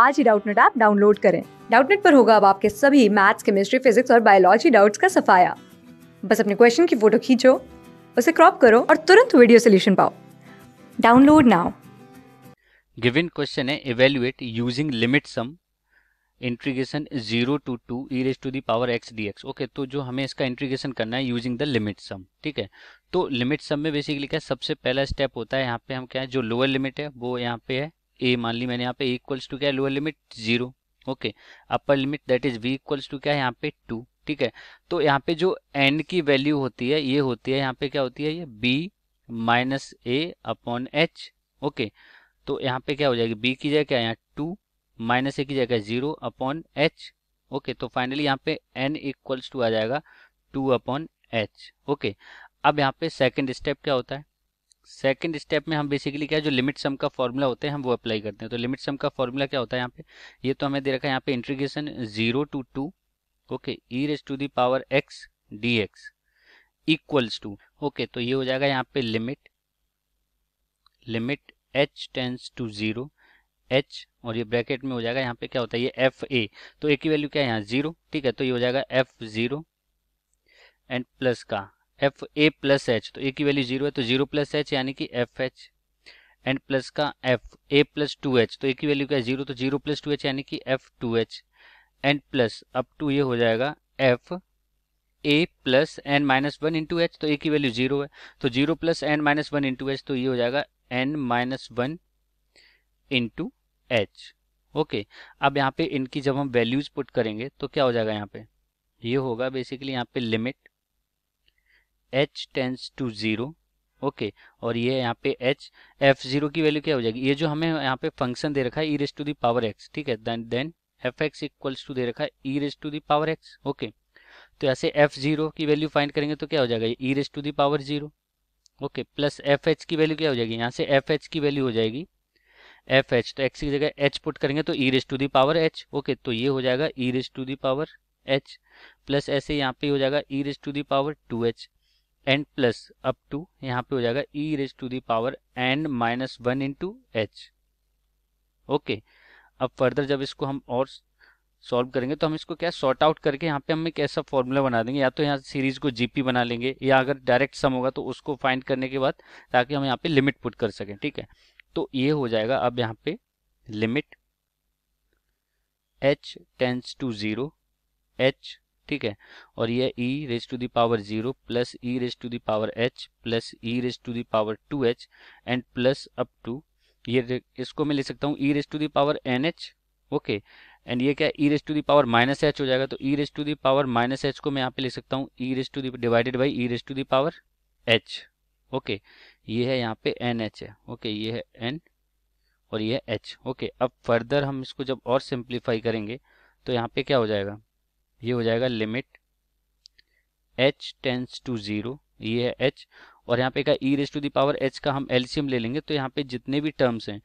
आज ही Doubtnut app download करें डाउटनेट पर होगा अब आपके सभी मैथ्स केमिस्ट्री फिजिक्स और बायोलॉजी डाउट्स का सफाया बस अपने क्वेश्चन की फोटो खींचो उसे क्रॉप करो और तुरंत वीडियो सोल्यूशन पाओ डाउनलोड नाउ गिवन क्वेश्चन है evaluate using limit sum integration zero to two e raise to the power x d x okay तो जो हमें इसका इंट्रीगेशन करना है यूजिंग द लिमिट सम ठीक है तो लिमिट सम में बेसिकली क्या सबसे पहला स्टेप होता है यहाँ पे हम क्या है जो लोअर लिमिट है वो यहाँ पे है ए मान ली मैंने यहाँ पे इक्वल्स टू क्या है lower limit zero okay upper limit that is b equals to क्या है यहाँ पे टू ठीक है तो यहाँ पे जो एन की वैल्यू होती है ये होती है यहाँ पे क्या होती है ये b minus a upon h okay तो यहाँ पे क्या हो जाएगी बी की जगह क्या यहाँ टू माइनस ए की जगह जीरो अपॉन एच ओके तो फाइनली यहाँ पे एन इक्वल्स टू आ जाएगा टू अपॉन एच ओके अब यहाँ पे सेकेंड स्टेप क्या होता है सेकेंड स्टेप में हम बेसिकली क्या है जो लिमिट सम का फॉर्मूला होते हैं हम वो अप्लाई करते हैं तो लिमिट सम का फॉर्मूला क्या होता है यहाँ पे ये तो हमें दे रखा है यहाँ पे integration zero to two okay e raise to the power x d x equals to okay तो ये हो जाएगा यहाँ पे limit limit h tends to zero h और ये ब्रैकेट में हो जाएगा यहाँ पे क्या होता है ये एफ ए तो ए की वैल्यू क्या है यहाँ जीरो ठीक है तो ये हो जाएगा एफ जीरो एंड प्लस का एफ ए प्लस एच तो ए की वैल्यू जीरो है तो जीरो प्लस एच यानी कि एफ एच एंड प्लस का f a plus two h तो ए की वैल्यू क्या है जीरो तो जीरो प्लस टू एच यानी कि f two h and plus up to ये हो जाएगा f a plus n minus one into h तो ए की वैल्यू जीरो है तो zero plus n minus one into h तो ये हो जाएगा n minus one into h okay अब यहाँ पे इनकी जब हम वैल्यूज पुट करेंगे तो क्या हो जाएगा यहाँ पे ये होगा बेसिकली यहाँ पे limit h tends to zero okay और ये यहाँ पे एच एफ ज़ीरो की वैल्यू क्या हो जाएगी ये जो हमें यहाँ पे फंक्शन दे रखा है e raise to the power x ठीक है then then f x equals to दे रखा है e raise to the power x okay तो ऐसे एफ ज़ीरो की वैल्यू फाइंड करेंगे तो क्या हो जाएगा e raise to the power zero okay plus f h की वैल्यू क्या हो जाएगी यहाँ से एफ एच की वैल्यू हो जाएगी एफ एच तो एक्स की जगह एच पुट करेंगे तो e raise to the power h okay तो ये हो जाएगा e raise to the power h plus ऐसे यहाँ पे हो जाएगा e raise to the power two h n plus up to यहाँ पे हो जाएगा e raise to the power n minus one into h okay अब फर्दर जब इसको हम और सॉल्व करेंगे तो हम इसको क्या सॉर्ट आउट करके यहाँ पे हम एक ऐसा फॉर्मूला बना देंगे या तो यहाँ सीरीज को जीपी बना लेंगे या अगर डायरेक्ट सम होगा तो उसको फाइंड करने के बाद ताकि हम यहाँ पे लिमिट पुट कर सकें ठीक है तो ये हो जाएगा अब यहाँ पे limit h tends to zero h ठीक है और ये e raise to the power zero plus e raise to the power h plus e raise to the power two h and plus up to ये इसको मैं ले सकता हूँ e raise to the power n h okay and ये क्या e raise to the power minus h हो जाएगा तो e raise to the power minus h को मैं यहाँ पे ले सकता हूँ e raise to divided by e raise to the power h okay ये है यहाँ पे एन एच है ओके ये है एन और ये एच ओके अब फर्दर हम इसको जब और सिंप्लीफाई करेंगे तो यहाँ पे क्या हो जाएगा ये हो जाएगा limit h tends to zero ये है h और यहाँ पे का e raise to the power h का हम एल्शियम ले लेंगे तो यहाँ पे जितने भी टर्म्स हैं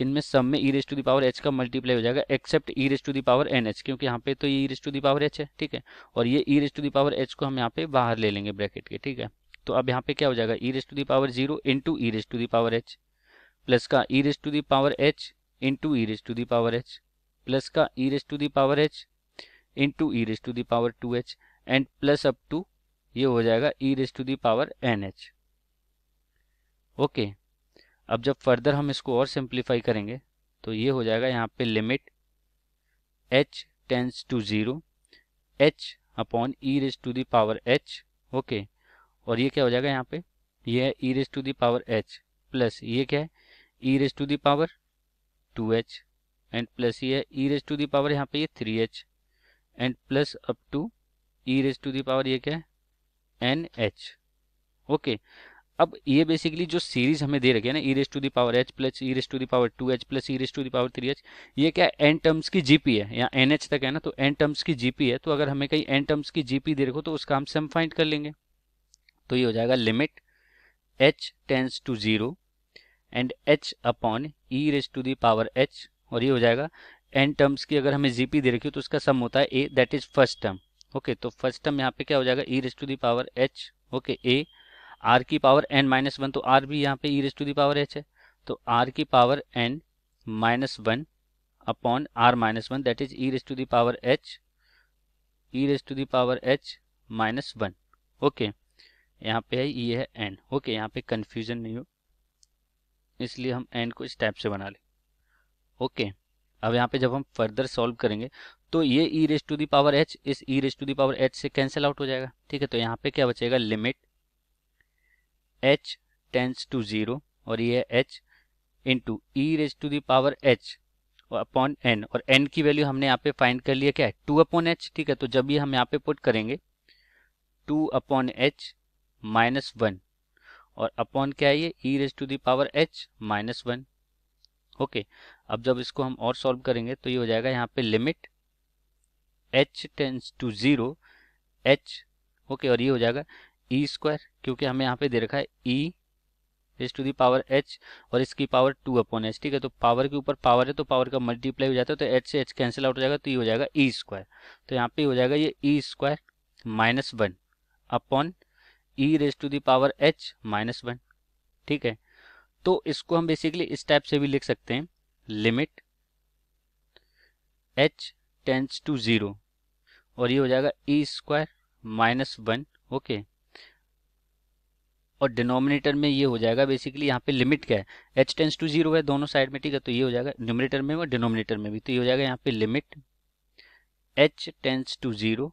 इनमें सब में e raise to the power h का मल्टीप्लाई हो जाएगा except e raise to power n h क्योंकि यहाँ पे तो ये e raise to power h है ठीक है और ये e raise to the power h को हम यहाँ पे बाहर ले लेंगे ब्रैकेट के ठीक है तो अब यहाँ पे क्या हो जाएगा e raise to the power zero into e raise to power h plus का e raise to the power h into e raise to the power h plus का e raise to the power h two e raise to the power two h and plus up to ये हो जाएगा e raise to the power n h okay अब जब further हम इसको और simplify करेंगे तो ये हो जाएगा यहाँ पे limit h tends to zero h upon e raise to the power h okay और ये क्या हो जाएगा यहाँ पे ये है e raise to the power h plus ये क्या है e raise to the power two h and plus ये है ई रेस टू दावर यहाँ पे ये three h and plus up to e raise to the power ये क्या है एन एच ओके अब ये बेसिकली जो सीरीज हमें दे रखी है ना e raise to the power h plus e raise to the power two h plus e raise to the power three h ये क्या एन टर्म्स की जीपी है या एन एच तक है ना तो एन टर्म्स की जीपी है तो अगर हमें कहीं एन टर्म्स की जीपी दे रखो तो उसका हम सम फाइंड कर लेंगे तो ये हो जाएगा limit h tends to zero and h upon e raise to the power h और ये हो जाएगा एन टर्म्स की अगर हमें जीपी दे रखी हो तो उसका सम होता है a that is first term okay तो फर्स्ट टर्म यहाँ पे क्या हो जाएगा e raise to the power h okay a r की पावर एन माइनस वन तो आर भी यहाँ पे e raise to the power h है तो आर की power n minus one upon r minus one that is e raise to the power h e raise to the power h minus one okay यहाँ पे है ये e है N okay यहाँ पे कन्फ्यूजन नहीं हो इसलिए हम एन को इस टाइप से बना लें ओके okay. अब यहाँ पे जब हम फर्दर सॉल्व करेंगे तो ये e raise to the power h इस e raise to the power h से कैंसिल आउट हो जाएगा ठीक है तो यहाँ पे क्या बचेगा limit h tends to zero और ये h into e raise to the power h upon n और एन की वैल्यू हमने यहाँ पे फाइंड कर लिया क्या है टू अपॉन एच ठीक है तो जब ये हम यहाँ पे पुट करेंगे two upon h minus one और अपॉन क्या है ये e raise to the power h minus one okay अब जब इसको हम और सॉल्व करेंगे तो ये हो जाएगा यहाँ पे limit h tends to zero h okay और ये हो जाएगा e स्क्वायर क्योंकि हमें यहाँ पे दे रखा है e h to the power h और इसकी पावर टू अपॉन एच ठीक है तो पावर के ऊपर पावर है तो पावर का मल्टीप्लाई हो जाता है तो एच से एच कैंसिल आउट हो जाएगा तो ये हो जाएगा ई e स्क्वायर तो यहाँ पे हो जाएगा ये e square minus one upon e raise to the power h minus one ठीक है तो इसको हम बेसिकली इस टाइप से भी लिख सकते हैं limit h tends to zero और ये हो जाएगा e square minus one okay और डिनोमिनेटर में ये हो जाएगा बेसिकली यहाँ पे लिमिट क्या है एच टेंस टू जीरो है दोनों साइड में ठीक है तो ये हो जाएगा न्यूमिनेटर में और डिनोमिनेटर में भी तो ये हो जाएगा यहाँ पे limit h tends to zero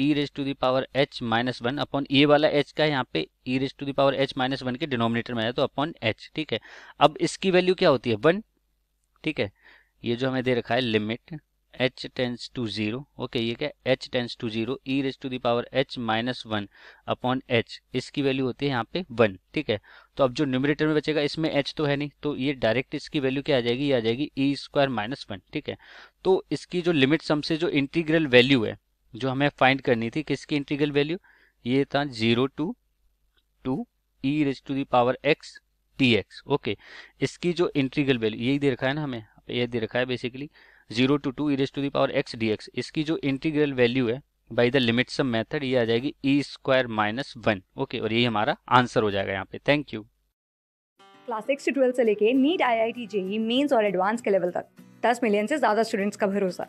e raise to the power h minus one upon ये वाला एच का यहाँ पे e raise to the power h minus one के डिनोमिनेटर में आया तो अपॉन एच ठीक है अब इसकी वैल्यू क्या होती है वन ठीक है ये जो हमें दे रखा है limit h tends to zero okay ये क्या h tends to zero e raise to the power h minus one upon h इसकी वैल्यू होती है यहाँ पे वन ठीक है तो अब जो न्यूमिनेटर में बचेगा इसमें एच तो है नहीं तो ये डायरेक्ट इसकी वैल्यू क्या आ जाएगी ये आ जाएगी ई स्क्वायर माइनस वन ठीक है तो इसकी जो लिमिट सम से जो इंटीग्रल वैल्यू है जो हमें फाइंड करनी थी किसकी इंटीग्रल वैल्यू ये था zero to two e raise to the power x d x okay इसकी जो इंटीग्रल वैल्यू यही दे रखा है ना हमें ये दे रखा है basically zero to two e raise to the power x d x इसकी जो इंटीग्रल वैल्यू है by the limit sum method ये आ जाएगी e square minus one okay और यही हमारा आंसर हो जाएगा यहाँ पे थैंक यू क्लास सिक्स से ट्वेल्थ से लेके NEET I I T JEE main और एडवांस के लेवल तक दस मिलियन से ज्यादा स्टूडेंट्स का भरोसा